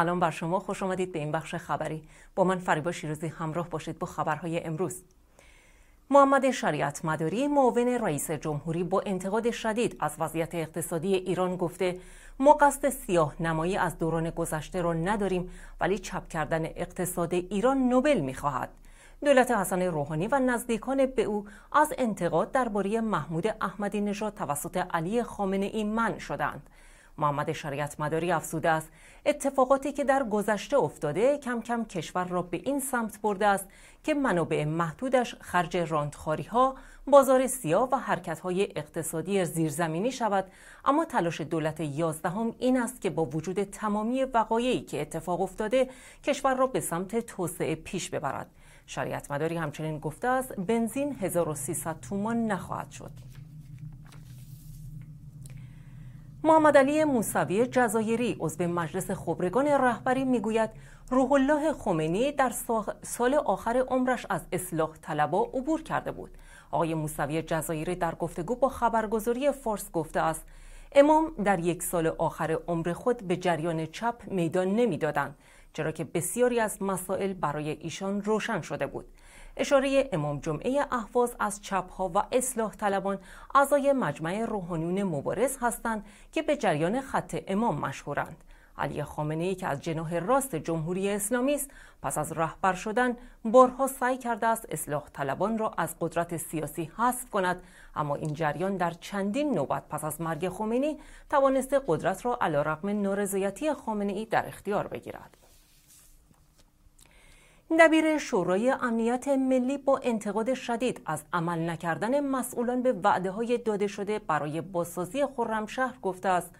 سلام بر شما خوش آمدید به این بخش خبری با من فریبا شیروزی همراه باشید با خبرهای امروز محمد شریعت مداری معاون رئیس جمهوری با انتقاد شدید از وضعیت اقتصادی ایران گفته ما قصد سیاه نمایی از دوران گذشته را نداریم ولی چپ کردن اقتصاد ایران نوبل میخواهد دولت حسن روحانی و نزدیکان به او از انتقاد درباره محمود احمدی نژاد توسط علی خامنه ای من شدند محمد شریعت مداری افزوده است اتفاقاتی که در گذشته افتاده کم کم کشور را به این سمت برده است که منابع محدودش خرج راندخاری ها، بازار سیاه و حرکت های اقتصادی زیرزمینی شود اما تلاش دولت یازدهم این است که با وجود تمامی وقایعی که اتفاق افتاده کشور را به سمت توسعه پیش ببرد شریعت مداری همچنین گفته است بنزین 1300 تومان نخواهد شد محمد علی موسوی جزایری عضو مجلس خبرگان رهبری میگوید روح الله خمینی در سال آخر عمرش از اصلاح طلبا عبور کرده بود آقای موسوی جزایری در گفتگو با خبرگزاری فارس گفته است امام در یک سال آخر عمر خود به جریان چپ میدان نمیدادند چرا که بسیاری از مسائل برای ایشان روشن شده بود اشاره امام جمعه اهواز از چپها و اصلاح طلبان اعضای مجمع روحانیون مبارز هستند که به جریان خط امام مشهورند. علی خامنه ای که از جناح راست جمهوری اسلامی است پس از رهبر شدن بارها سعی کرده است اصلاح طلبان را از قدرت سیاسی حذف کند اما این جریان در چندین نوبت پس از مرگ خمینی توانسته قدرت را علیرغم نارضایتی خامنه ای در اختیار بگیرد دبیر شورای امنیت ملی با انتقاد شدید از عمل نکردن مسئولان به وعده های داده شده برای بازسازی خرمشهر گفته است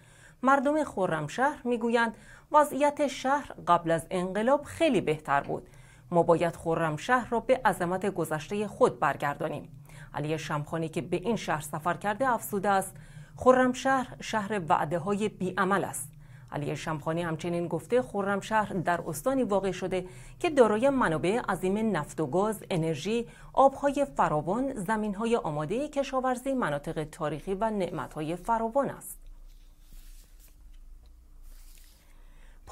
مردم خرمشهر میگویند وضعیت شهر قبل از انقلاب خیلی بهتر بود ما باید خرمشهر را به عظمت گذشته خود برگردانیم علی شمخانی که به این شهر سفر کرده افسوده است خرمشهر شهر وعده های بیعمل است علی شمخانی همچنین گفته خرمشهر در استانی واقع شده که دارای منابع عظیم نفت و گاز، انرژی، آبهای فراوان، زمینهای آماده کشاورزی، مناطق تاریخی و نعمتهای فراوان است.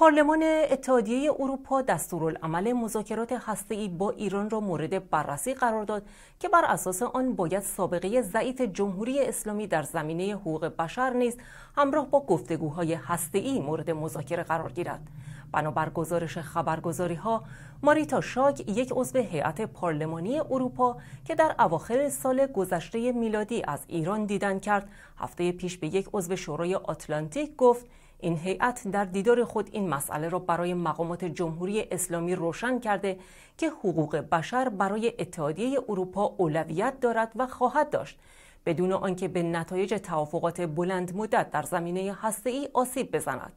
پارلمان اتحادیه اروپا دستورالعمل مذاکرات ای با ایران را مورد بررسی قرار داد که بر اساس آن باید سابقه ضعیف جمهوری اسلامی در زمینه حقوق بشر نیز همراه با گفتگوهای ای مورد مذاکره قرار گیرد. بنابر گزارش خبرگزاری ها ماریتا شاک یک عضو هیئت پارلمانی اروپا که در اواخر سال گذشته میلادی از ایران دیدن کرد هفته پیش به یک عضو شورای آتلانتیک گفت این هیئت در دیدار خود این مسئله را برای مقامات جمهوری اسلامی روشن کرده که حقوق بشر برای اتحادیه اروپا اولویت دارد و خواهد داشت بدون آنکه به نتایج توافقات بلند مدت در زمینه ای آسیب بزند.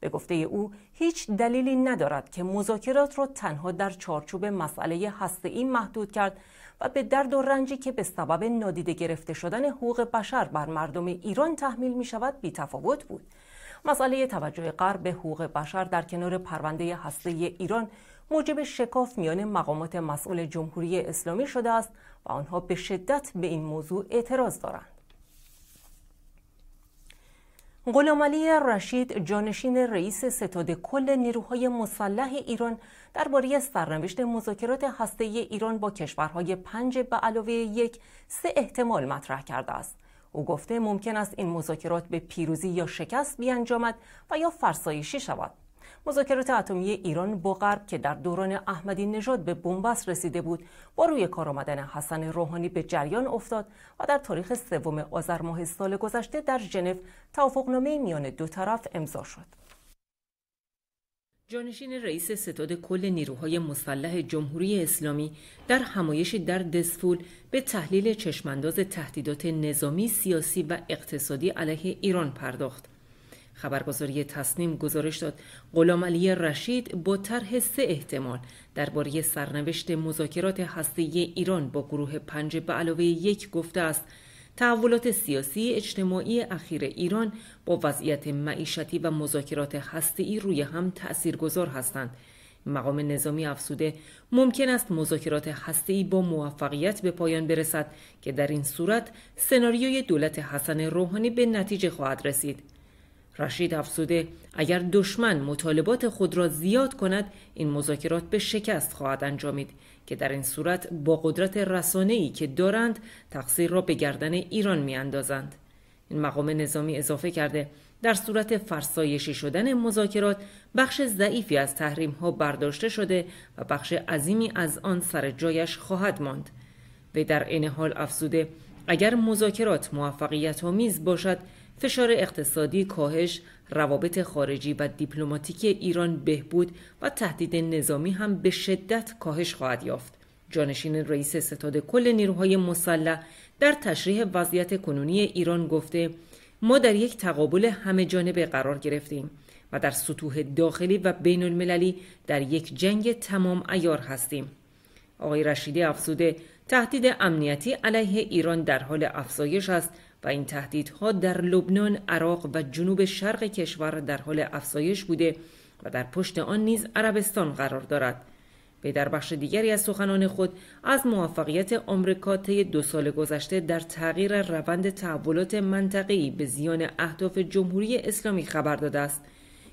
به گفته او هیچ دلیلی ندارد که مذاکرات را تنها در چارچوب مسئله ای محدود کرد و به درد و رنجی که به سبب نادیده گرفته شدن حقوق بشر بر مردم ایران تحمیل می شود بی تفاوت بود. مسئله توجه غرب به حقوق بشر در کنار پرونده هسته ایران موجب شکاف میان مقامات مسئول جمهوری اسلامی شده است و آنها به شدت به این موضوع اعتراض دارند. غلامعلی رشید جانشین رئیس ستاد کل نیروهای مسلح ایران درباره سرنوشت مذاکرات هسته ایران با کشورهای پنج به علاوه یک سه احتمال مطرح کرده است او گفته ممکن است این مذاکرات به پیروزی یا شکست بیانجامد و یا فرسایشی شود مذاکرات اتمی ایران با غرب که در دوران احمدی نژاد به بنبست رسیده بود با روی کار آمدن حسن روحانی به جریان افتاد و در تاریخ سوم آذر ماه سال گذشته در ژنو توافقنامه میان دو طرف امضا شد جانشین رئیس ستاد کل نیروهای مسلح جمهوری اسلامی در همایشی در دسفول به تحلیل چشمانداز تهدیدات نظامی، سیاسی و اقتصادی علیه ایران پرداخت. خبرگزاری تصمیم گزارش داد غلام علی رشید با طرح سه احتمال درباره سرنوشت مذاکرات هسته ایران با گروه پنج به علاوه یک گفته است تحولات سیاسی اجتماعی اخیر ایران با وضعیت معیشتی و مذاکرات هسته‌ای روی هم گذار هستند. مقام نظامی افسوده ممکن است مذاکرات هسته‌ای با موفقیت به پایان برسد که در این صورت سناریوی دولت حسن روحانی به نتیجه خواهد رسید. رشید افسوده اگر دشمن مطالبات خود را زیاد کند این مذاکرات به شکست خواهد انجامید که در این صورت با قدرت رسانه‌ای که دارند تقصیر را به گردن ایران میاندازند. این مقام نظامی اضافه کرده در صورت فرسایشی شدن مذاکرات بخش ضعیفی از تحریم ها برداشته شده و بخش عظیمی از آن سر جایش خواهد ماند و در این حال افزوده اگر مذاکرات موفقیت آمیز باشد فشار اقتصادی کاهش روابط خارجی و دیپلماتیک ایران بهبود و تهدید نظامی هم به شدت کاهش خواهد یافت. جانشین رئیس ستاد کل نیروهای مسلح در تشریح وضعیت کنونی ایران گفته ما در یک تقابل همه جانبه قرار گرفتیم و در سطوح داخلی و بین المللی در یک جنگ تمام ایار هستیم. آقای رشیدی افزوده تهدید امنیتی علیه ایران در حال افزایش است و این تهدیدها در لبنان، عراق و جنوب شرق کشور در حال افزایش بوده و در پشت آن نیز عربستان قرار دارد. به در بخش دیگری از سخنان خود از موفقیت آمریکا طی دو سال گذشته در تغییر روند تحولات منطقه‌ای به زیان اهداف جمهوری اسلامی خبر داده است.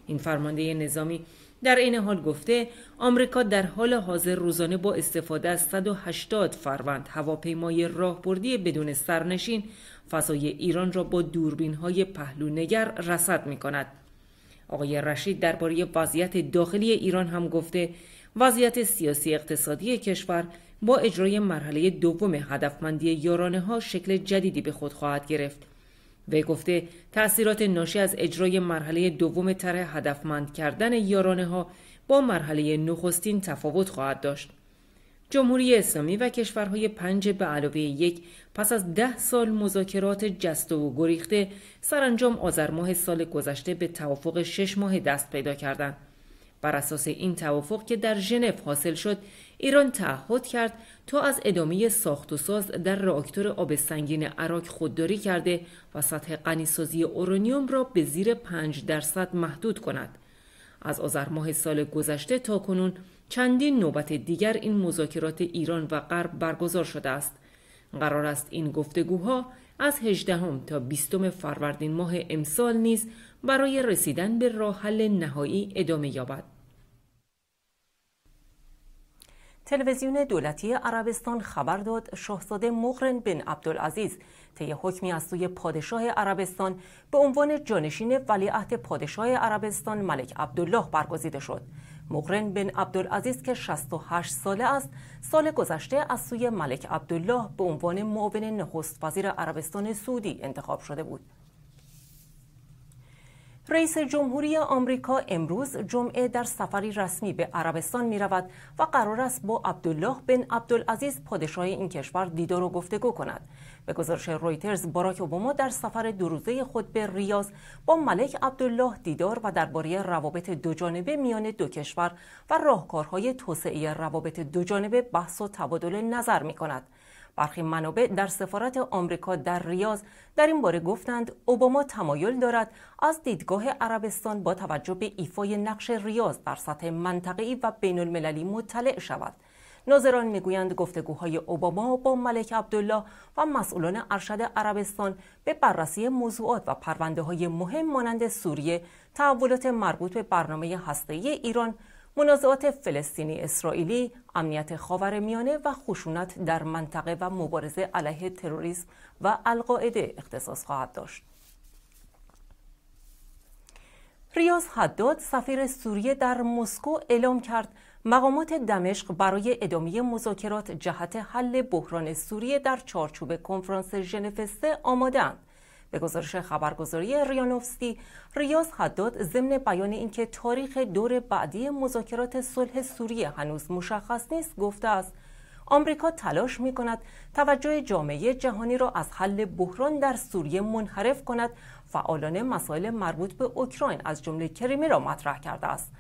این فرمانده نظامی در این حال گفته آمریکا در حال حاضر روزانه با استفاده از 180 فروند هواپیمای راهبردی بدون سرنشین فضای ایران را با دوربین های پهلونگر رصد می کند. آقای رشید درباره وضعیت داخلی ایران هم گفته وضعیت سیاسی اقتصادی کشور با اجرای مرحله دوم هدفمندی یارانه ها شکل جدیدی به خود خواهد گرفت. وی گفته تأثیرات ناشی از اجرای مرحله دوم طرح هدفمند کردن یارانه ها با مرحله نخستین تفاوت خواهد داشت. جمهوری اسلامی و کشورهای پنج به علاوه یک پس از ده سال مذاکرات جست و گریخته سرانجام آذر ماه سال گذشته به توافق شش ماه دست پیدا کردند. بر اساس این توافق که در ژنو حاصل شد ایران تعهد کرد تا از ادامه ساخت و ساز در راکتور آب سنگین عراق خودداری کرده و سطح غنیسازی اورانیوم را به زیر 5 درصد محدود کند از آذر ماه سال گذشته تا کنون چندین نوبت دیگر این مذاکرات ایران و غرب برگزار شده است قرار است این گفتگوها از 18 تا 20 فروردین ماه امسال نیز برای رسیدن به راه حل نهایی ادامه یابد. تلویزیون دولتی عربستان خبر داد شاهزاده مقرن بن عبدالعزیز طی حکمی از سوی پادشاه عربستان به عنوان جانشین ولیعهد پادشاه عربستان ملک عبدالله برگزیده شد. مقرن بن عبدالعزیز که 68 ساله است سال گذشته از سوی ملک عبدالله به عنوان معاون نخست وزیر عربستان سعودی انتخاب شده بود رئیس جمهوری آمریکا امروز جمعه در سفری رسمی به عربستان می رود و قرار است با عبدالله بن عبدالعزیز پادشاه این کشور دیدار و گفتگو کند. به گزارش رویترز باراک اوباما در سفر دو روزه خود به ریاض با ملک عبدالله دیدار و درباره روابط دوجانبه میان دو کشور و راهکارهای توسعه روابط دوجانبه بحث و تبادل نظر می کند. برخی منابع در سفارت آمریکا در ریاض در این باره گفتند اوباما تمایل دارد از دیدگاه عربستان با توجه به ایفای نقش ریاض بر سطح منطقه‌ای و بین المللی مطلع شود ناظران میگویند گفتگوهای اوباما با ملک عبدالله و مسئولان ارشد عربستان به بررسی موضوعات و پرونده های مهم مانند سوریه، تحولات مربوط به برنامه هسته‌ای ایران، منازعات فلسطینی اسرائیلی، امنیت خاورمیانه و خشونت در منطقه و مبارزه علیه تروریسم و القاعده اختصاص خواهد داشت. ریاض حداد سفیر سوریه در مسکو اعلام کرد مقامات دمشق برای ادامه مذاکرات جهت حل بحران سوریه در چارچوب کنفرانس ژنو سه آمادند. به گزارش خبرگزاری ریانوفسکی، ریاض حداد ضمن بیان اینکه تاریخ دور بعدی مذاکرات صلح سوریه هنوز مشخص نیست گفته است. آمریکا تلاش می کند توجه جامعه جهانی را از حل بحران در سوریه منحرف کند فعالان مسائل مربوط به اوکراین از جمله کریمه را مطرح کرده است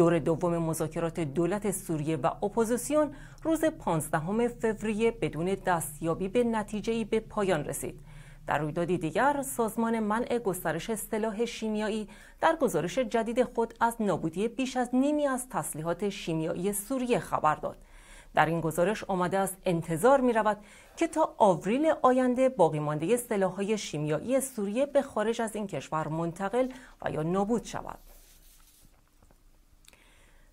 دور دوم مذاکرات دولت سوریه و اپوزیسیون روز 15 فوریه بدون دستیابی به نتیجه‌ای به پایان رسید. در رویدادی دیگر سازمان منع گسترش سلاح شیمیایی در گزارش جدید خود از نابودی بیش از نیمی از تسلیحات شیمیایی سوریه خبر داد. در این گزارش آمده است انتظار می رود که تا آوریل آینده باقی مانده سلاح‌های شیمیایی سوریه به خارج از این کشور منتقل و یا نابود شود.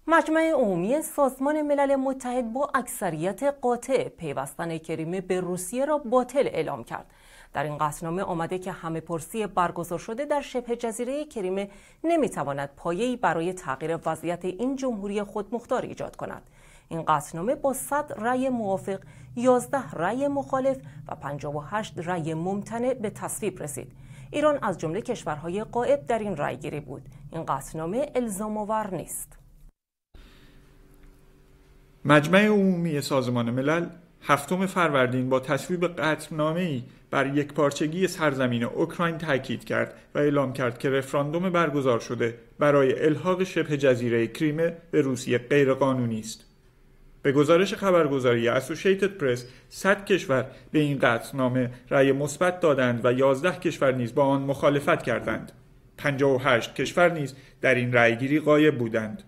مجمع عمومی سازمان ملل متحد با اکثریت قاطع پیوستن کریمه به روسیه را باطل اعلام کرد. در این قصنامه آمده که همه پرسی برگزار شده در شبه جزیره کریمه نمیتواند پایهای برای تغییر وضعیت این جمهوری خودمختار ایجاد کند. این قطعنامه با 100 رأی موافق، 11 رأی مخالف و 58 رأی ممتنع به تصویب رسید. ایران از جمله کشورهای قائب در این رأیگیری بود. این قطعنامه الزام آور نیست. مجمع عمومی سازمان ملل هفتم فروردین با تصویب قطعنامه ای بر یک پارچگی سرزمین اوکراین تاکید کرد و اعلام کرد که رفراندوم برگزار شده برای الحاق شبه جزیره کریمه به روسیه غیرقانونی است. به گزارش خبرگزاری اسوشیتد پرس 100 کشور به این قطعنامه رأی مثبت دادند و 11 کشور نیز با آن مخالفت کردند. 58 کشور نیز در این رأیگیری غایب بودند.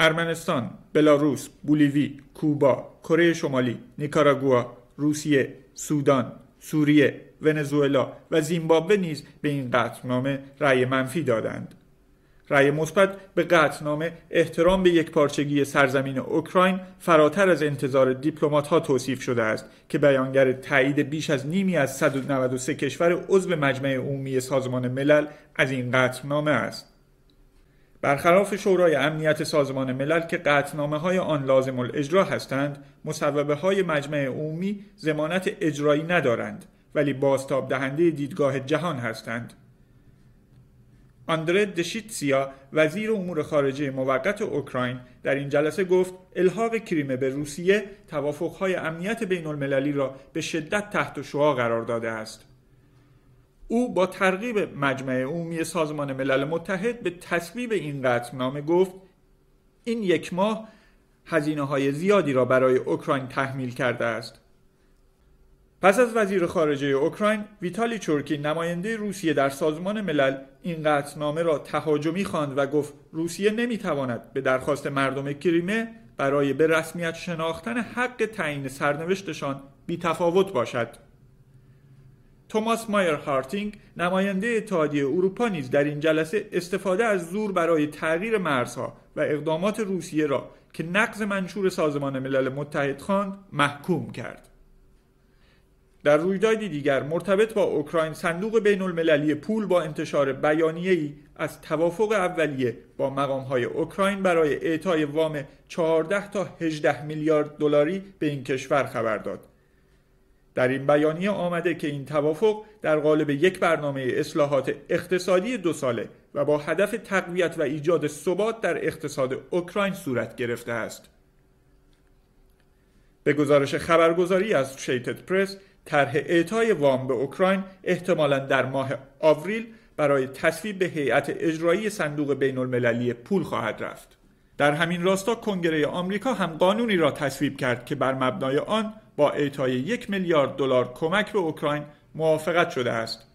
ارمنستان، بلاروس، بولیوی، کوبا، کره شمالی، نیکاراگوآ، روسیه، سودان، سوریه، ونزوئلا و زیمبابوه نیز به این قطعنامه رأی منفی دادند. رأی مثبت به قطعنامه احترام به یک پارچگی سرزمین اوکراین فراتر از انتظار دیپلمات ها توصیف شده است که بیانگر تایید بیش از نیمی از 193 کشور عضو مجمع عمومی سازمان ملل از این قطعنامه است. برخلاف شورای امنیت سازمان ملل که قطنامه های آن لازم الاجرا هستند مصوبه های مجمع عمومی زمانت اجرایی ندارند ولی بازتاب دهنده دیدگاه جهان هستند آندره دشیتسیا وزیر امور خارجه موقت اوکراین در این جلسه گفت الحاق کریمه به روسیه توافقهای امنیت بین المللی را به شدت تحت شعا قرار داده است او با ترغیب مجمع عمومی سازمان ملل متحد به تصویب این قطعنامه گفت این یک ماه هزینه های زیادی را برای اوکراین تحمیل کرده است پس از وزیر خارجه اوکراین ویتالی چورکی نماینده روسیه در سازمان ملل این قطعنامه را تهاجمی خواند و گفت روسیه نمیتواند به درخواست مردم کریمه برای به رسمیت شناختن حق تعیین سرنوشتشان بیتفاوت باشد توماس مایر هارتینگ نماینده اتحادیه اروپا نیز در این جلسه استفاده از زور برای تغییر مرزها و اقدامات روسیه را که نقض منشور سازمان ملل متحد خواند محکوم کرد در رویدادی دیگر مرتبط با اوکراین صندوق بین المللی پول با انتشار ای از توافق اولیه با مقامهای اوکراین برای اعطای وام 14 تا 18 میلیارد دلاری به این کشور خبر داد در این بیانیه آمده که این توافق در قالب یک برنامه اصلاحات اقتصادی دو ساله و با هدف تقویت و ایجاد ثبات در اقتصاد اوکراین صورت گرفته است. به گزارش خبرگزاری از شیتد پرس، طرح اعطای وام به اوکراین احتمالا در ماه آوریل برای تصویب به هیئت اجرایی صندوق بین المللی پول خواهد رفت. در همین راستا کنگره آمریکا هم قانونی را تصویب کرد که بر مبنای آن با اعطای یک میلیارد دلار کمک به اوکراین موافقت شده است.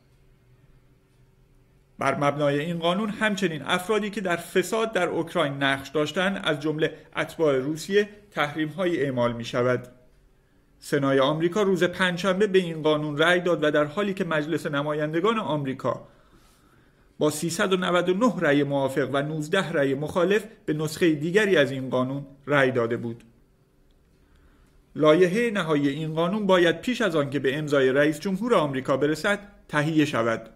بر مبنای این قانون همچنین افرادی که در فساد در اوکراین نقش داشتند از جمله اتباع روسیه تحریم های اعمال می شود. سنای آمریکا روز پنجشنبه به این قانون رأی داد و در حالی که مجلس نمایندگان آمریکا با 399 رأی موافق و 19 رأی مخالف به نسخه دیگری از این قانون رأی داده بود. لایحه نهایی این قانون باید پیش از آنکه به امضای رئیس جمهور آمریکا برسد تهیه شود.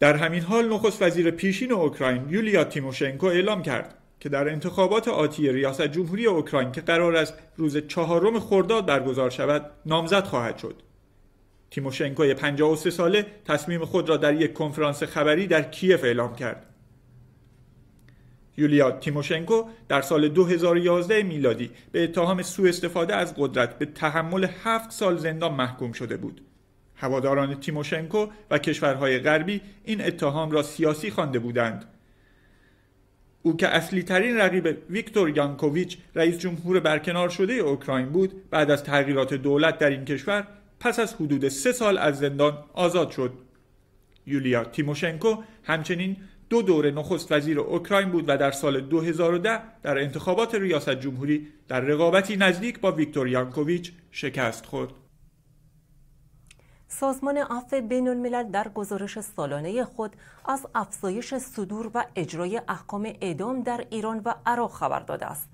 در همین حال نخست وزیر پیشین اوکراین یولیا تیموشنکو اعلام کرد که در انتخابات آتی ریاست جمهوری اوکراین که قرار است روز چهارم خرداد برگزار شود نامزد خواهد شد. تیموشنکوی 53 ساله تصمیم خود را در یک کنفرانس خبری در کیف اعلام کرد. یولیا تیموشنکو در سال 2011 میلادی به اتهام سوء استفاده از قدرت به تحمل 7 سال زندان محکوم شده بود. هواداران تیموشنکو و کشورهای غربی این اتهام را سیاسی خوانده بودند. او که اصلی ترین رقیب ویکتور یانکوویچ رئیس جمهور برکنار شده اوکراین بود بعد از تغییرات دولت در این کشور پس از حدود سه سال از زندان آزاد شد یولیا تیموشنکو همچنین دو دور نخست وزیر اوکراین بود و در سال 2010 در انتخابات ریاست جمهوری در رقابتی نزدیک با ویکتور یانکوویچ شکست خورد. سازمان عفو بین الملل در گزارش سالانه خود از افزایش صدور و اجرای احکام اعدام در ایران و عراق خبر داده است.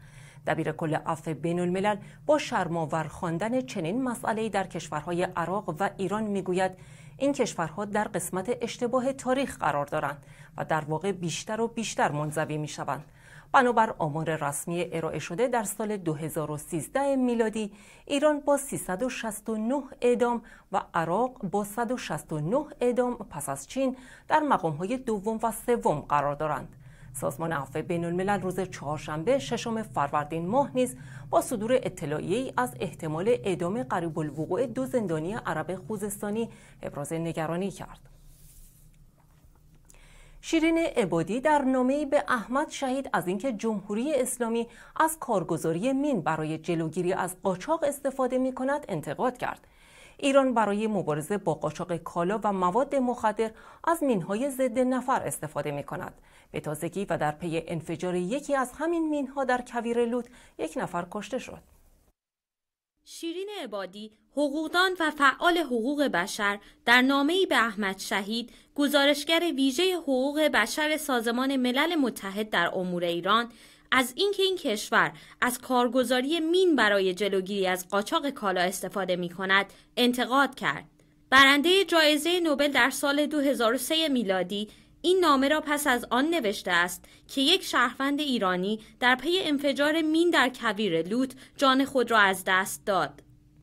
دبیر کل عفو بین الملل با شرماور خواندن چنین مسئله‌ای در کشورهای عراق و ایران میگوید این کشورها در قسمت اشتباه تاریخ قرار دارند و در واقع بیشتر و بیشتر منزوی می شوند. بنابر آمار رسمی ارائه شده در سال 2013 میلادی ایران با 369 اعدام و عراق با 169 اعدام پس از چین در مقام های دوم و سوم قرار دارند. سازمان عفو بین الملل روز چهارشنبه ششم فروردین ماه نیز با صدور اطلاعیه از احتمال اعدام قریب الوقوع دو زندانی عرب خوزستانی ابراز نگرانی کرد. شیرین عبادی در نامه‌ای به احمد شهید از اینکه جمهوری اسلامی از کارگزاری مین برای جلوگیری از قاچاق استفاده می کند انتقاد کرد. ایران برای مبارزه با قاچاق کالا و مواد مخدر از مینهای ضد نفر استفاده می کند. به تازگی و در پی انفجار یکی از همین مینها در کویر لوت یک نفر کشته شد. شیرین عبادی حقوقدان و فعال حقوق بشر در نامه‌ای به احمد شهید گزارشگر ویژه حقوق بشر سازمان ملل متحد در امور ایران از اینکه این کشور از کارگزاری مین برای جلوگیری از قاچاق کالا استفاده می کند انتقاد کرد. برنده جایزه نوبل در سال 2003 میلادی این نامه را پس از آن نوشته است که یک شهروند ایرانی در پی انفجار مین در کویر لوت جان خود را از دست داد.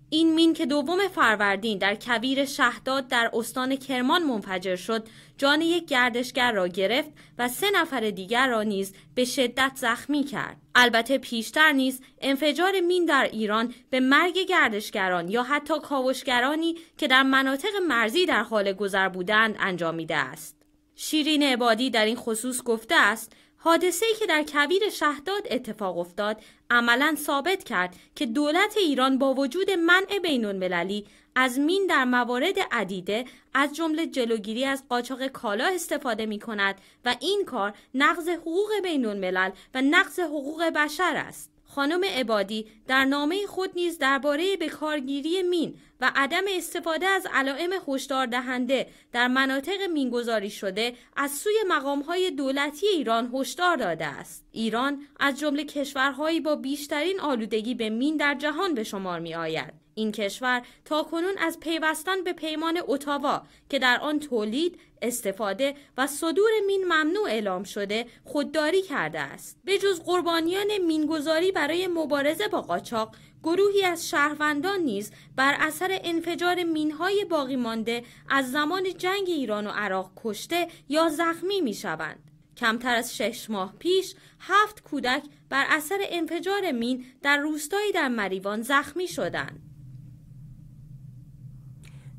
این مین که دوم فروردین در کویر شهداد در استان کرمان منفجر شد جان یک گردشگر را گرفت و سه نفر دیگر را نیز به شدت زخمی کرد البته پیشتر نیز انفجار مین در ایران به مرگ گردشگران یا حتی کاوشگرانی که در مناطق مرزی در حال گذر بودند انجامیده است شیرین عبادی در این خصوص گفته است حادثه که در کویر شهداد اتفاق افتاد عملا ثابت کرد که دولت ایران با وجود منع بین المللی از مین در موارد عدیده از جمله جلوگیری از قاچاق کالا استفاده می کند و این کار نقض حقوق بین الملل و نقض حقوق بشر است. خانم عبادی در نامه خود نیز درباره کارگیری مین و عدم استفاده از علائم هشدار دهنده در مناطق مینگذاری شده از سوی مقامهای دولتی ایران هشدار داده است ایران از جمله کشورهایی با بیشترین آلودگی به مین در جهان به شمار می آید این کشور تا کنون از پیوستن به پیمان اتاوا که در آن تولید، استفاده و صدور مین ممنوع اعلام شده خودداری کرده است. به جز قربانیان مینگذاری برای مبارزه با قاچاق گروهی از شهروندان نیز بر اثر انفجار مینهای باقی مانده از زمان جنگ ایران و عراق کشته یا زخمی می شوند. کمتر از شش ماه پیش هفت کودک بر اثر انفجار مین در روستایی در مریوان زخمی شدند.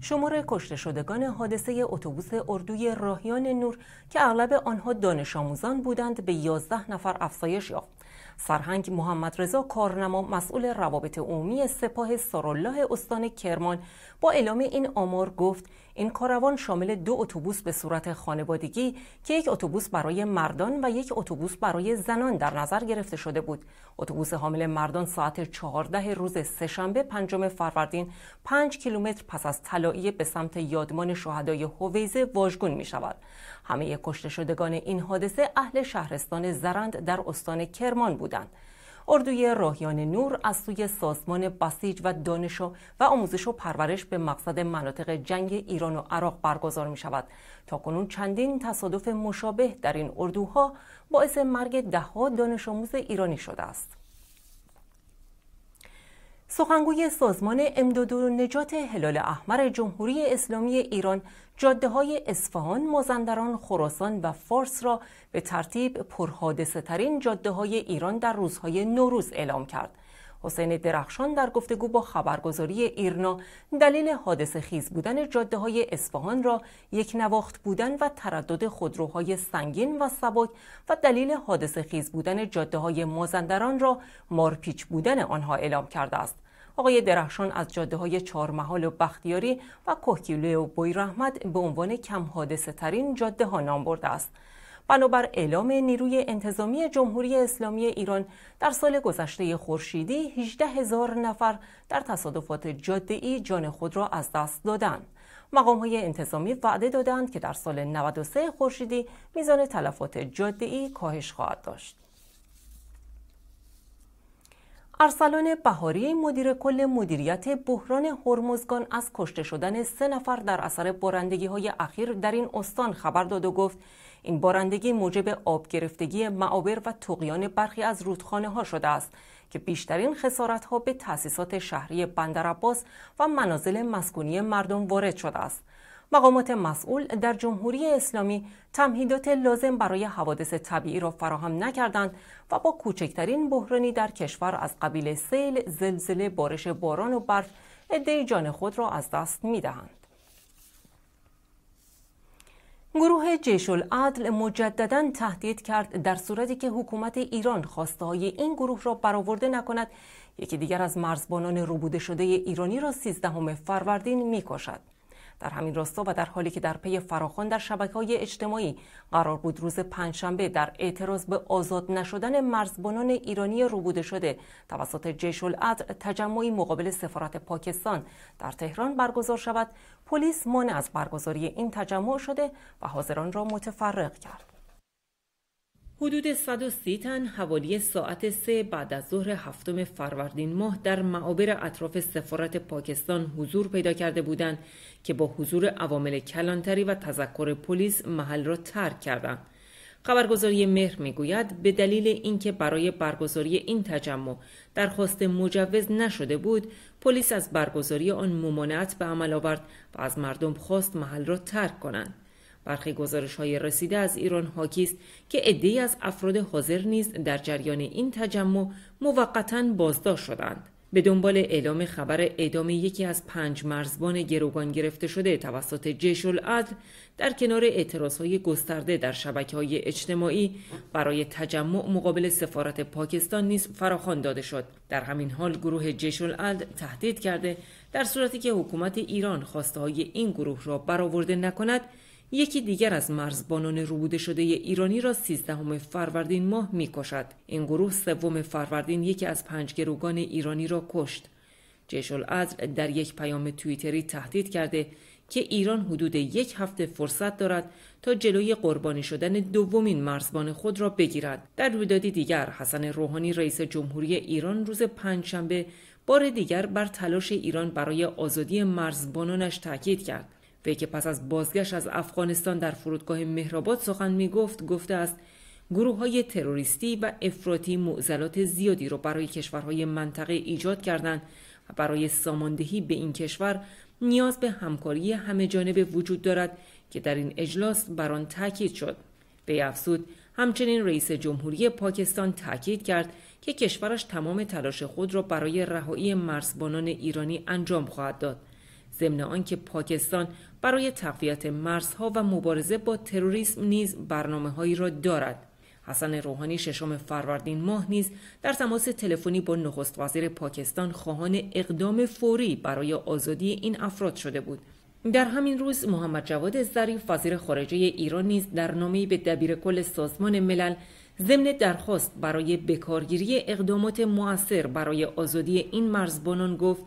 شمار کشته شدگان حادثه اتوبوس اردوی راهیان نور که اغلب آنها دانش آموزان بودند به 11 نفر افزایش یافت. سرهنگ محمد رضا کارنما مسئول روابط عمومی سپاه سارالله استان کرمان با اعلام این آمار گفت این کاروان شامل دو اتوبوس به صورت خانوادگی که یک اتوبوس برای مردان و یک اتوبوس برای زنان در نظر گرفته شده بود اتوبوس حامل مردان ساعت 14 روز سهشنبه پنجم فروردین 5 کیلومتر پس از طلایی به سمت یادمان شهدای هویزه واژگون می شود همه کشته شدگان این حادثه اهل شهرستان زرند در استان کرمان بودند. اردوی راهیان نور از سوی سازمان بسیج و دانش و آموزش و پرورش به مقصد مناطق جنگ ایران و عراق برگزار می شود تا کنون چندین تصادف مشابه در این اردوها باعث مرگ ها دانش آموز ایرانی شده است سخنگوی سازمان امداد و نجات هلال احمر جمهوری اسلامی ایران جاده های اصفهان، مازندران، خراسان و فارس را به ترتیب پرحادثه ترین جاده های ایران در روزهای نوروز اعلام کرد. حسین درخشان در گفتگو با خبرگزاری ایرنا دلیل حادث خیز بودن جاده های اصفهان را یک نواخت بودن و تردد خودروهای سنگین و سبک و دلیل حادث خیز بودن جاده های مازندران را مارپیچ بودن آنها اعلام کرده است. آقای درخشان از جاده های چهارمحال و بختیاری و کوکیلو و بویرحمت به عنوان کم حادث ترین جاده ها نام برده است. بنابر اعلام نیروی انتظامی جمهوری اسلامی ایران در سال گذشته خورشیدی 18 هزار نفر در تصادفات ای جان خود را از دست دادند. مقام های انتظامی وعده دادند که در سال 93 خورشیدی میزان تلفات ای کاهش خواهد داشت. ارسلان بهاری مدیر کل مدیریت بحران هرمزگان از کشته شدن سه نفر در اثر بارندگی های اخیر در این استان خبر داد و گفت این بارندگی موجب آب گرفتگی معابر و تقیان برخی از رودخانه ها شده است که بیشترین خسارت ها به تاسیسات شهری بندرعباس و منازل مسکونی مردم وارد شده است. مقامات مسئول در جمهوری اسلامی تمهیدات لازم برای حوادث طبیعی را فراهم نکردند و با کوچکترین بحرانی در کشور از قبیل سیل، زلزله، بارش باران و برف عده جان خود را از دست میدهند. گروه جیش العدل مجددا تهدید کرد در صورتی که حکومت ایران خواسته های این گروه را برآورده نکند یکی دیگر از مرزبانان روبوده شده ایرانی را 13 فروردین میکشد در همین راستا و در حالی که در پی فراخوان در شبکه های اجتماعی قرار بود روز پنجشنبه در اعتراض به آزاد نشدن مرزبانان ایرانی روبوده شده توسط جیش العدل تجمعی مقابل سفارت پاکستان در تهران برگزار شود پلیس مانع از برگزاری این تجمع شده و حاضران را متفرق کرد حدود 130 تن حوالی ساعت 3 بعد از ظهر هفتم فروردین ماه در معابر اطراف سفارت پاکستان حضور پیدا کرده بودند که با حضور عوامل کلانتری و تذکر پلیس محل را ترک کردند. خبرگزاری مهر میگوید به دلیل اینکه برای برگزاری این تجمع درخواست مجوز نشده بود پلیس از برگزاری آن ممانعت به عمل آورد و از مردم خواست محل را ترک کنند برخی گزارش های رسیده از ایران حاکی است که عدهای از افراد حاضر نیز در جریان این تجمع موقتا بازداشت شدند به دنبال اعلام خبر اعدام یکی از پنج مرزبان گروگان گرفته شده توسط جیش العدل در کنار های گسترده در شبکه های اجتماعی برای تجمع مقابل سفارت پاکستان نیز فراخوان داده شد در همین حال گروه جیش العدل تهدید کرده در صورتی که حکومت ایران خواسته های این گروه را برآورده نکند یکی دیگر از مرزبانان روبوده شده ایرانی را 13 فروردین ماه میکشد این گروه سوم فروردین یکی از پنج گروگان ایرانی را کشت جیش العدل در یک پیام توییتری تهدید کرده که ایران حدود یک هفته فرصت دارد تا جلوی قربانی شدن دومین مرزبان خود را بگیرد در رویدادی دیگر حسن روحانی رئیس جمهوری ایران روز پنجشنبه بار دیگر بر تلاش ایران برای آزادی مرزبانانش تاکید کرد وی که پس از بازگشت از افغانستان در فرودگاه مهرآباد سخن می گفت گفته است گروه های تروریستی و افراطی معضلات زیادی را برای کشورهای منطقه ایجاد کردند و برای ساماندهی به این کشور نیاز به همکاری همه جانبه وجود دارد که در این اجلاس بر آن تاکید شد به افسود همچنین رئیس جمهوری پاکستان تاکید کرد که کشورش تمام تلاش خود را برای رهایی مرزبانان ایرانی انجام خواهد داد ضمن آنکه پاکستان برای تقویت مرزها و مبارزه با تروریسم نیز برنامه هایی را دارد. حسن روحانی ششم فروردین ماه نیز در تماس تلفنی با نخست وزیر پاکستان خواهان اقدام فوری برای آزادی این افراد شده بود. در همین روز محمد جواد ظریف وزیر خارجه ایران نیز در نامه‌ای به دبیرکل سازمان ملل ضمن درخواست برای بکارگیری اقدامات مؤثر برای آزادی این مرزبانان گفت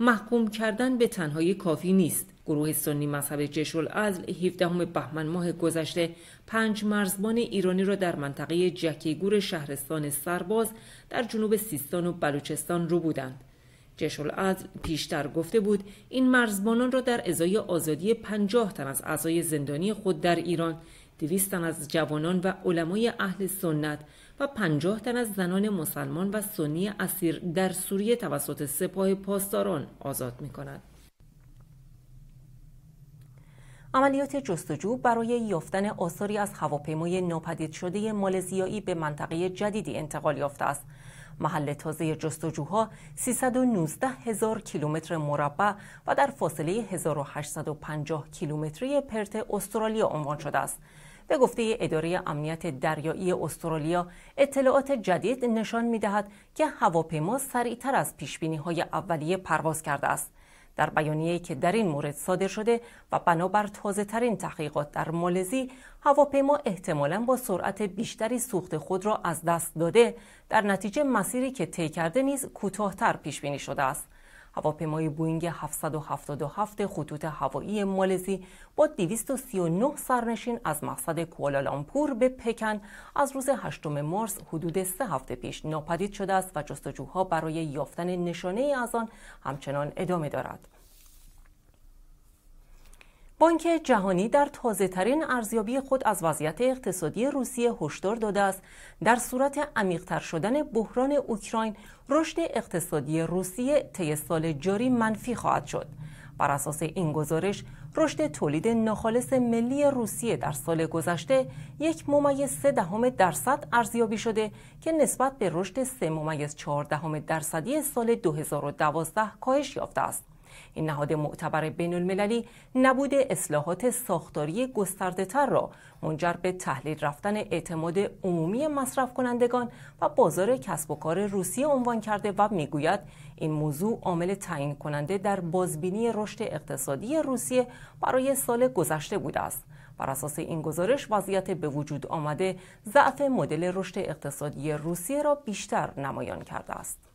محکوم کردن به تنهایی کافی نیست گروه سنی مذهب جشل هفته 17 بهمن ماه گذشته پنج مرزبان ایرانی را در منطقه جکیگور شهرستان سرباز در جنوب سیستان و بلوچستان رو بودند. جشل از پیشتر گفته بود این مرزبانان را در ازای آزادی پنجاه تن از اعضای زندانی خود در ایران دویست تن از جوانان و علمای اهل سنت و پنجاه تن از زنان مسلمان و سنی اسیر در سوریه توسط سپاه پاسداران آزاد می کند. عملیات جستجو برای یافتن آثاری از هواپیمای ناپدید شده مالزیایی به منطقه جدیدی انتقال یافته است. محل تازه جستجوها 319 هزار کیلومتر مربع و در فاصله 1850 کیلومتری پرت استرالیا عنوان شده است. به گفته اداره امنیت دریایی استرالیا اطلاعات جدید نشان می که هواپیما سریعتر از پیش های اولیه پرواز کرده است. در بیانیه‌ای که در این مورد صادر شده و بنابر تازه‌ترین تحقیقات در مالزی هواپیما احتمالا با سرعت بیشتری سوخت خود را از دست داده در نتیجه مسیری که طی کرده نیز کوتاهتر پیش بینی شده است هواپیمای بوینگ 777 خطوط هوایی مالزی با 239 سرنشین از مقصد کوالالامپور به پکن از روز 8 مارس حدود سه هفته پیش ناپدید شده است و جستجوها برای یافتن نشانه از آن همچنان ادامه دارد. بانک جهانی در تازه ترین ارزیابی خود از وضعیت اقتصادی روسیه هشدار داده است در صورت عمیقتر شدن بحران اوکراین رشد اقتصادی روسیه طی سال جاری منفی خواهد شد بر اساس این گزارش رشد تولید ناخالص ملی روسیه در سال گذشته یک ممیز سه دهم درصد ارزیابی شده که نسبت به رشد سه ممیز چهار دهم درصدی سال 2012 کاهش یافته است این نهاد معتبر بین المللی نبود اصلاحات ساختاری گسترده تر را منجر به تحلیل رفتن اعتماد عمومی مصرف کنندگان و بازار کسب و کار روسیه عنوان کرده و میگوید این موضوع عامل تعیین کننده در بازبینی رشد اقتصادی روسیه برای سال گذشته بوده است. بر اساس این گزارش وضعیت به وجود آمده ضعف مدل رشد اقتصادی روسیه را بیشتر نمایان کرده است.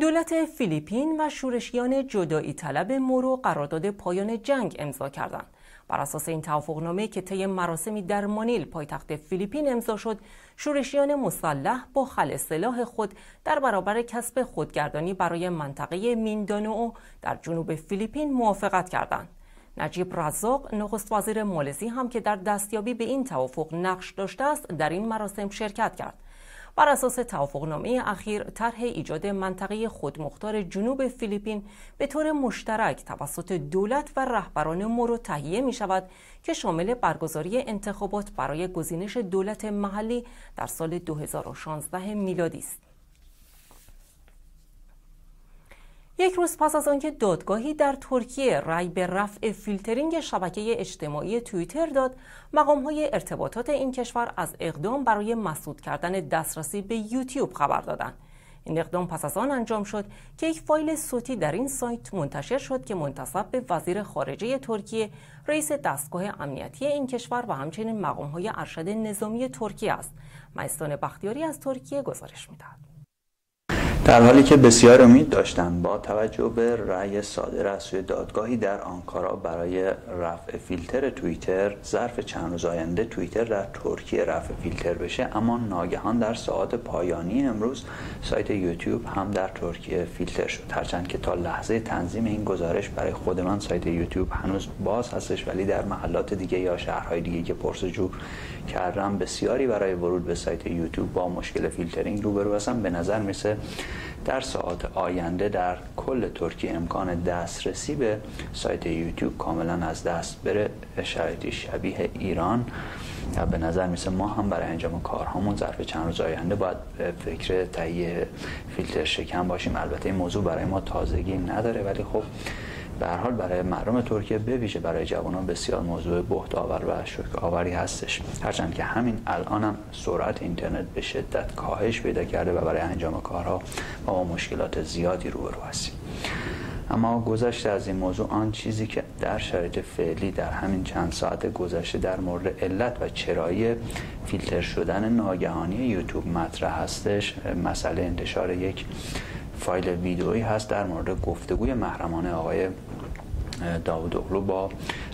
دولت فیلیپین و شورشیان جدایی طلب مورو قرارداد پایان جنگ امضا کردند. بر اساس این توافقنامه که طی مراسمی در مانیل پایتخت فیلیپین امضا شد، شورشیان مسلح با خل سلاح خود در برابر کسب خودگردانی برای منطقه میندانو در جنوب فیلیپین موافقت کردند. نجیب رزاق نخست وزیر مالزی هم که در دستیابی به این توافق نقش داشته است در این مراسم شرکت کرد بر اساس توافقنامه اخیر طرح ایجاد منطقه خودمختار جنوب فیلیپین به طور مشترک توسط دولت و رهبران مورو تهیه می شود که شامل برگزاری انتخابات برای گزینش دولت محلی در سال 2016 میلادی است. یک روز پس از آنکه دادگاهی در ترکیه رأی به رفع فیلترینگ شبکه اجتماعی توییتر داد، مقام های ارتباطات این کشور از اقدام برای مسدود کردن دسترسی به یوتیوب خبر دادند. این اقدام پس از آن انجام شد که یک فایل صوتی در این سایت منتشر شد که منتصب به وزیر خارجه ترکیه، رئیس دستگاه امنیتی این کشور و همچنین مقام های ارشد نظامی ترکیه است. مستان بختیاری از ترکیه گزارش میدهد. در حالی که بسیار امید داشتند با توجه به رأی صادر از سوی دادگاهی در آنکارا برای رفع فیلتر توییتر ظرف چند روز آینده توییتر در ترکیه رفع فیلتر بشه اما ناگهان در ساعات پایانی امروز سایت یوتیوب هم در ترکیه فیلتر شد هرچند که تا لحظه تنظیم این گزارش برای خود من سایت یوتیوب هنوز باز هستش ولی در محلات دیگه یا شهرهای دیگه که پرسجو کردم بسیاری برای ورود به سایت یوتیوب با مشکل فیلترینگ روبرو هستم به نظر میسه در ساعات آینده در کل ترکیه امکان دسترسی به سایت یوتیوب کاملا از دست بره شرایطی شبیه ایران و به نظر میسه ما هم برای انجام کارهامون ظرف چند روز آینده باید فکر تهیه فیلتر شکن باشیم البته این موضوع برای ما تازگی نداره ولی خب به حال برای مردم ترکیه بویژه برای جوانان بسیار موضوع بهت آور و شوک هستش هرچند که همین الان هم سرعت اینترنت به شدت کاهش پیدا کرده و برای انجام کارها با مشکلات زیادی روبرو هستیم اما گذشته از این موضوع آن چیزی که در شرایط فعلی در همین چند ساعت گذشته در مورد علت و چرایی فیلتر شدن ناگهانی یوتیوب مطرح هستش مسئله انتشار یک فایل ویدئویی هست در مورد گفتگوی محرمانه آقای داوود اغلو با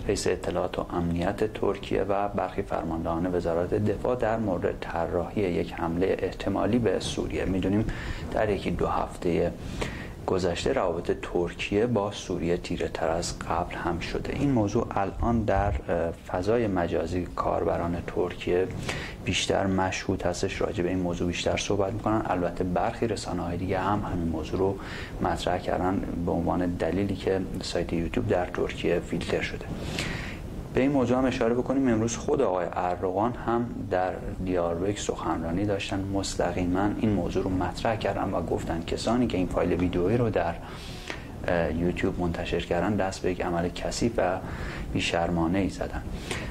رئیس اطلاعات و امنیت ترکیه و برخی فرماندهان وزارت دفاع در مورد طراحی یک حمله احتمالی به سوریه میدونیم در یکی دو هفته گذشته روابط ترکیه با سوریه تیره تر از قبل هم شده این موضوع الان در فضای مجازی کاربران ترکیه بیشتر مشهود هستش راجع به این موضوع بیشتر صحبت میکنن البته برخی رسانه های دیگه هم همین موضوع رو مطرح کردن به عنوان دلیلی که سایت یوتیوب در ترکیه فیلتر شده به این موضوع هم اشاره بکنیم امروز خود آقای اردوغان هم در دیاربک سخنرانی داشتن مستقیما این موضوع رو مطرح کردن و گفتن کسانی که این فایل ویدئویی رو در یوتیوب منتشر کردن دست به یک عمل کثیف و بیشرمانه ای زدن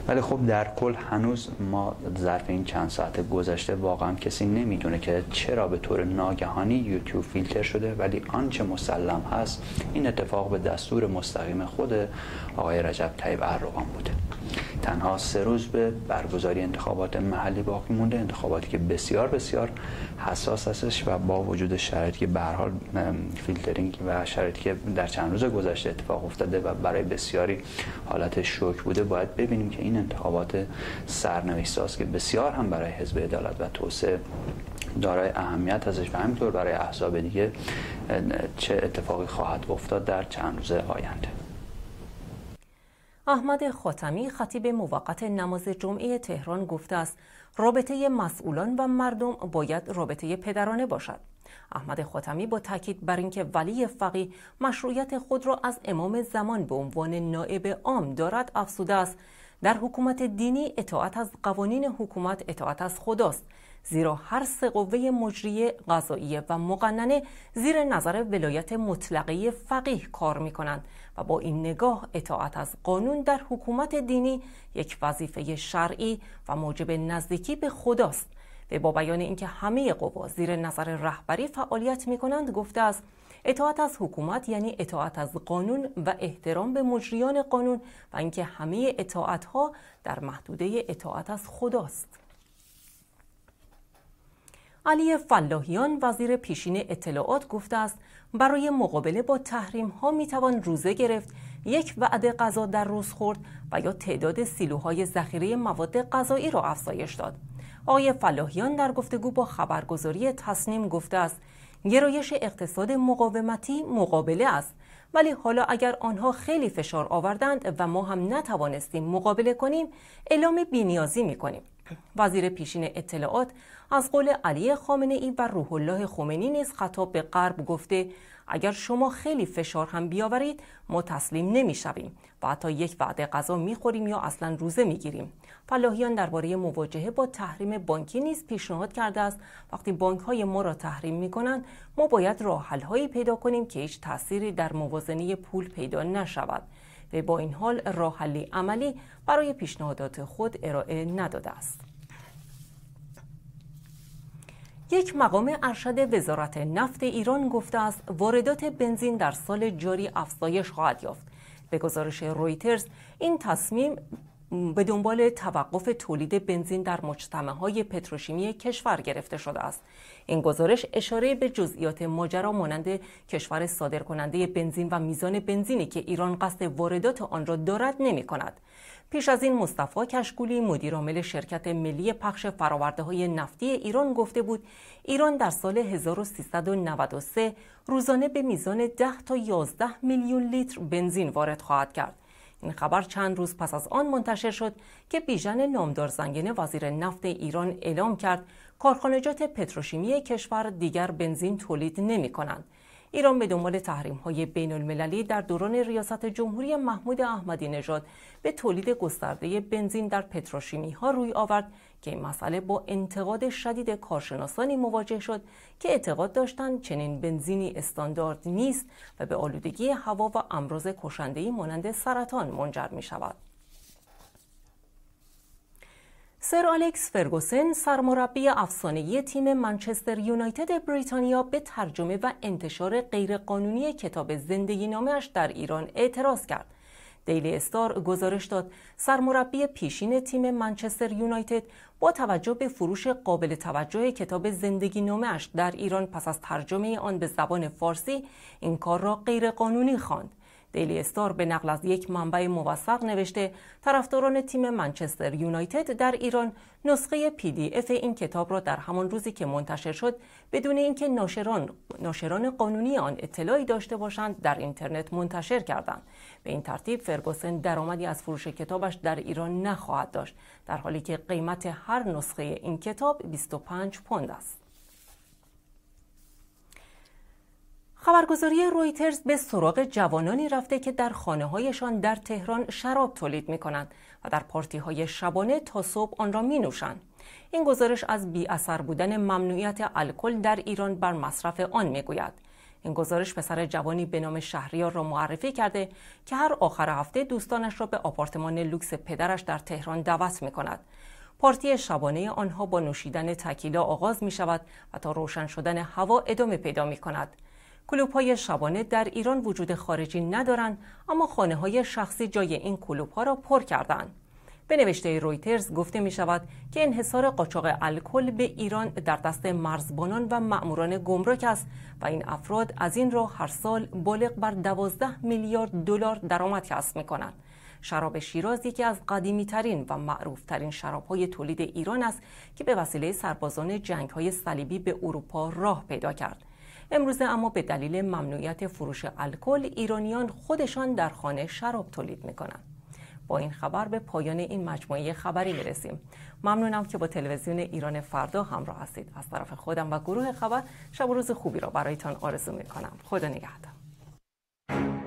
ولی خب در کل هنوز ما ظرف این چند ساعت گذشته واقعا کسی نمیدونه که چرا به طور ناگهانی یوتیوب فیلتر شده ولی آنچه مسلم هست این اتفاق به دستور مستقیم خود آقای رجب طیب اردوغان بوده تنها سه روز به برگزاری انتخابات محلی باقی مونده انتخاباتی که بسیار بسیار حساس هستش و با وجود شرایطی که به حال فیلترینگ و شرایطی که در چند روز گذشته اتفاق افتاده و برای بسیاری حالا جهت شوک بوده باید ببینیم که این انتخابات سرنوشت ساز که بسیار هم برای حزب عدالت و توسعه دارای اهمیت ازش و همینطور برای احزاب دیگه چه اتفاقی خواهد افتاد در چند روز آینده احمد خاتمی خطیب موقت نماز جمعه تهران گفته است رابطه مسئولان و مردم باید رابطه پدرانه باشد احمد خاتمی با تاکید بر اینکه ولی فقیه مشروعیت خود را از امام زمان به عنوان نائب عام دارد افسوده است در حکومت دینی اطاعت از قوانین حکومت اطاعت از خداست زیرا هر سه قوه مجریه، قضاییه و مقننه زیر نظر ولایت مطلقه فقیه کار می کنند و با این نگاه اطاعت از قانون در حکومت دینی یک وظیفه شرعی و موجب نزدیکی به خداست و با بیان اینکه همه قوا زیر نظر رهبری فعالیت می کنند گفته است اطاعت از حکومت یعنی اطاعت از قانون و احترام به مجریان قانون و اینکه همه اطاعت ها در محدوده اطاعت از خداست علی فلاحیان وزیر پیشین اطلاعات گفته است برای مقابله با تحریم ها می توان روزه گرفت یک وعده غذا در روز خورد و یا تعداد سیلوهای ذخیره مواد غذایی را افزایش داد آقای فلاحیان در گفتگو با خبرگزاری تصنیم گفته است گرایش اقتصاد مقاومتی مقابله است ولی حالا اگر آنها خیلی فشار آوردند و ما هم نتوانستیم مقابله کنیم اعلام بینیازی می کنیم. وزیر پیشین اطلاعات از قول علی خامنه ای و روح الله خمینی نیز خطاب به غرب گفته اگر شما خیلی فشار هم بیاورید ما تسلیم نمیشویم و حتی یک وعده غذا خوریم یا اصلا روزه گیریم. فلاحیان درباره مواجهه با تحریم بانکی نیز پیشنهاد کرده است وقتی بانک های ما را تحریم کنند، ما باید راه هایی پیدا کنیم که هیچ تأثیری در موازنه پول پیدا نشود و با این حال راه عملی برای پیشنهادات خود ارائه نداده است یک مقام ارشد وزارت نفت ایران گفته است واردات بنزین در سال جاری افزایش خواهد یافت. به گزارش رویترز این تصمیم به دنبال توقف تولید بنزین در مجتمع های پتروشیمی کشور گرفته شده است این گزارش اشاره به جزئیات ماجرا مانند کشور صادرکننده بنزین و میزان بنزینی که ایران قصد واردات آن را دارد نمی کند. پیش از این مصطفی کشکولی مدیرعامل شرکت ملی پخش فراورده های نفتی ایران گفته بود ایران در سال 1393 روزانه به میزان 10 تا 11 میلیون لیتر بنزین وارد خواهد کرد. این خبر چند روز پس از آن منتشر شد که بیژن نامدار زنگنه وزیر نفت ایران اعلام کرد کارخانجات پتروشیمی کشور دیگر بنزین تولید نمی کنند. ایران به دنبال تحریم های بین المللی در دوران ریاست جمهوری محمود احمدی نژاد به تولید گسترده بنزین در پتروشیمی ها روی آورد که این مسئله با انتقاد شدید کارشناسانی مواجه شد که اعتقاد داشتند چنین بنزینی استاندارد نیست و به آلودگی هوا و امراض کشندهی مانند سرطان منجر می شود. سر الکس فرگوسن سرمربی افسانه تیم منچستر یونایتد بریتانیا به ترجمه و انتشار غیرقانونی کتاب زندگی نامش در ایران اعتراض کرد. دیلی استار گزارش داد سرمربی پیشین تیم منچستر یونایتد با توجه به فروش قابل توجه کتاب زندگی نامش در ایران پس از ترجمه آن به زبان فارسی این کار را غیرقانونی خواند. دیلی استار به نقل از یک منبع موثق نوشته طرفداران تیم منچستر یونایتد در ایران نسخه پی دی اف این کتاب را در همان روزی که منتشر شد بدون اینکه ناشران ناشران قانونی آن اطلاعی داشته باشند در اینترنت منتشر کردند به این ترتیب فرگوسن درآمدی از فروش کتابش در ایران نخواهد داشت در حالی که قیمت هر نسخه این کتاب 25 پوند است خبرگزاری رویترز به سراغ جوانانی رفته که در خانه هایشان در تهران شراب تولید می کنند و در پارتی های شبانه تا صبح آن را می نوشند. این گزارش از بی اثر بودن ممنوعیت الکل در ایران بر مصرف آن می گوید. این گزارش پسر جوانی به نام شهریار را معرفی کرده که هر آخر هفته دوستانش را به آپارتمان لوکس پدرش در تهران دعوت می کند. پارتی شبانه آنها با نوشیدن تکیلا آغاز می شود و تا روشن شدن هوا ادامه پیدا می کلوب های شبانه در ایران وجود خارجی ندارند اما خانه های شخصی جای این کلوپ ها را پر کردند. به نوشته رویترز گفته می شود که انحصار قاچاق الکل به ایران در دست مرزبانان و مأموران گمرک است و این افراد از این را هر سال بالغ بر 12 میلیارد دلار درآمد کسب می کنند. شراب شیراز یکی از قدیمی ترین و معروف ترین شراب های تولید ایران است که به وسیله سربازان جنگ های صلیبی به اروپا راه پیدا کرد. امروزه اما به دلیل ممنوعیت فروش الکل ایرانیان خودشان در خانه شراب تولید میکنند با این خبر به پایان این مجموعه خبری میرسیم ممنونم که با تلویزیون ایران فردا همراه هستید از طرف خودم و گروه خبر شب و روز خوبی را برایتان آرزو میکنم خدا نگهدار